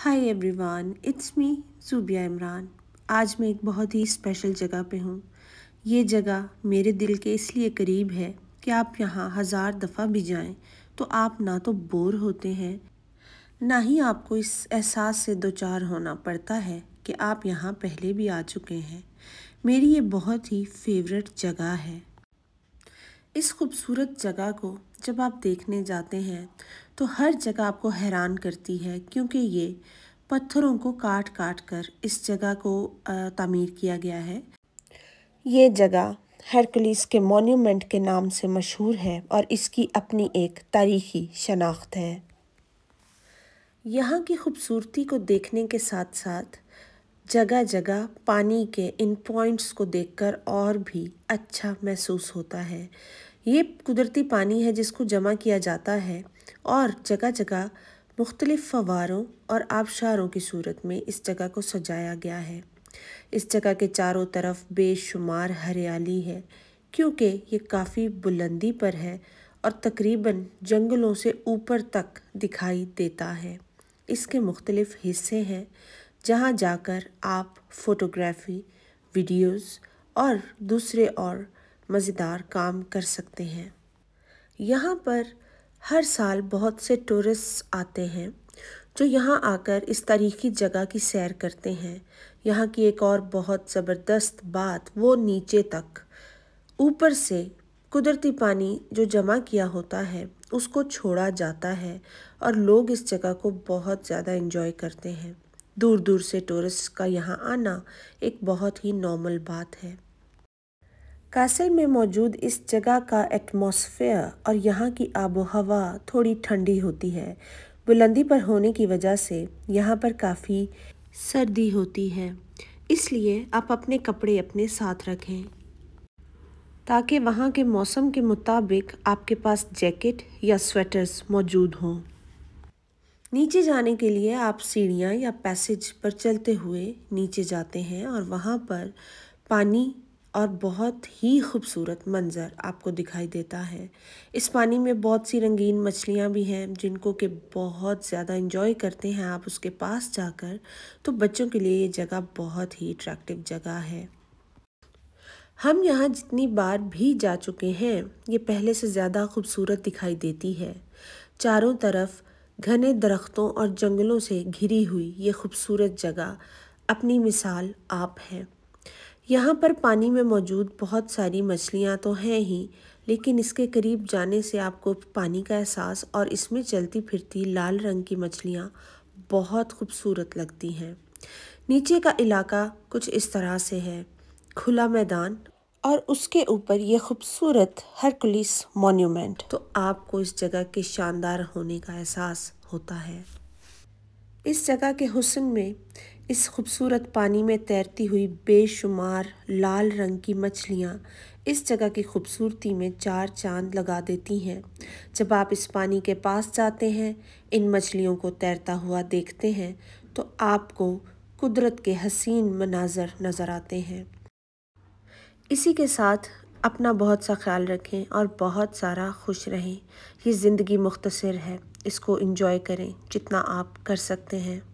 hi everyone it's me Subiya Imran आज मैं एक बहुत ही स्पेशल जगह पे हूँ ये जगह मेरे दिल के इसलिए करीब है कि आप यहाँ हज़ार दफ़ा भी जाएं तो आप ना तो बोर होते हैं ना ही आपको इस एहसास से दो चार होना पड़ता है कि आप यहाँ पहले भी आ चुके हैं मेरी ये बहुत ही फेवरेट जगह है इस खूबसूरत जगह को जब आप देखने जाते हैं तो हर जगह आपको हैरान करती है क्योंकि ये पत्थरों को काट काट कर इस जगह को तमीर किया गया है ये जगह हरकुलिस के मॉन्यूमेंट के नाम से मशहूर है और इसकी अपनी एक तारीखी शनाख्त है यहाँ की खूबसूरती को देखने के साथ साथ जगह जगह पानी के इन पॉइंट्स को देखकर और भी अच्छा महसूस होता है ये कुदरती पानी है जिसको जमा किया जाता है और जगह जगह मुख्तलिफ़ फवारों और आबशारों की सूरत में इस जगह को सजाया गया है इस जगह के चारों तरफ बेशुमार हरियाली है क्योंकि ये काफ़ी बुलंदी पर है और तकरीबन जंगलों से ऊपर तक दिखाई देता है इसके मुख्तलिफ़ हिस्से हैं जहाँ जाकर आप फोटोग्राफी वीडियोस और दूसरे और मज़ेदार काम कर सकते हैं यहाँ पर हर साल बहुत से टूरिस्ट आते हैं जो यहाँ आकर इस तारीखी जगह की सैर करते हैं यहाँ की एक और बहुत ज़बरदस्त बात वो नीचे तक ऊपर से कुदरती पानी जो जमा किया होता है उसको छोड़ा जाता है और लोग इस जगह को बहुत ज़्यादा इन्जॉय करते हैं दूर दूर से टूरिस्ट का यहाँ आना एक बहुत ही नॉर्मल बात है कासिल में मौजूद इस जगह का एटमॉस्फेयर और यहाँ की आबो हवा थोड़ी ठंडी होती है बुलंदी पर होने की वजह से यहाँ पर काफ़ी सर्दी होती है इसलिए आप अपने कपड़े अपने साथ रखें ताकि वहाँ के मौसम के मुताबिक आपके पास जैकेट या स्वेटर्स मौजूद हों नीचे जाने के लिए आप सीढ़ियाँ या पैसेज पर चलते हुए नीचे जाते हैं और वहाँ पर पानी और बहुत ही खूबसूरत मंज़र आपको दिखाई देता है इस पानी में बहुत सी रंगीन मछलियाँ भी हैं जिनको कि बहुत ज़्यादा इन्जॉय करते हैं आप उसके पास जाकर तो बच्चों के लिए ये जगह बहुत ही अट्रैक्टिव जगह है हम यहाँ जितनी बार भी जा चुके हैं ये पहले से ज़्यादा खूबसूरत दिखाई देती है चारों तरफ घने दरख्तों और जंगलों से घिरी हुई ये खूबसूरत जगह अपनी मिसाल आप है यहाँ पर पानी में मौजूद बहुत सारी मछलियाँ तो हैं ही लेकिन इसके करीब जाने से आपको पानी का एहसास और इसमें चलती फिरती लाल रंग की मछलियाँ बहुत खूबसूरत लगती हैं नीचे का इलाका कुछ इस तरह से है खुला मैदान और उसके ऊपर ये खूबसूरत हरकुलिस मॉन्यूमेंट तो आपको इस जगह के शानदार होने का एहसास होता है इस जगह के हुसन में इस खूबसूरत पानी में तैरती हुई बेशुमार लाल रंग की मछलियाँ इस जगह की खूबसूरती में चार चांद लगा देती हैं जब आप इस पानी के पास जाते हैं इन मछलियों को तैरता हुआ देखते हैं तो आपको कुदरत के हसीन मनाजर नज़र आते हैं इसी के साथ अपना बहुत सा ख्याल रखें और बहुत सारा खुश रहें ये ज़िंदगी मुख्तसर है इसको इन्जॉय करें जितना आप कर सकते हैं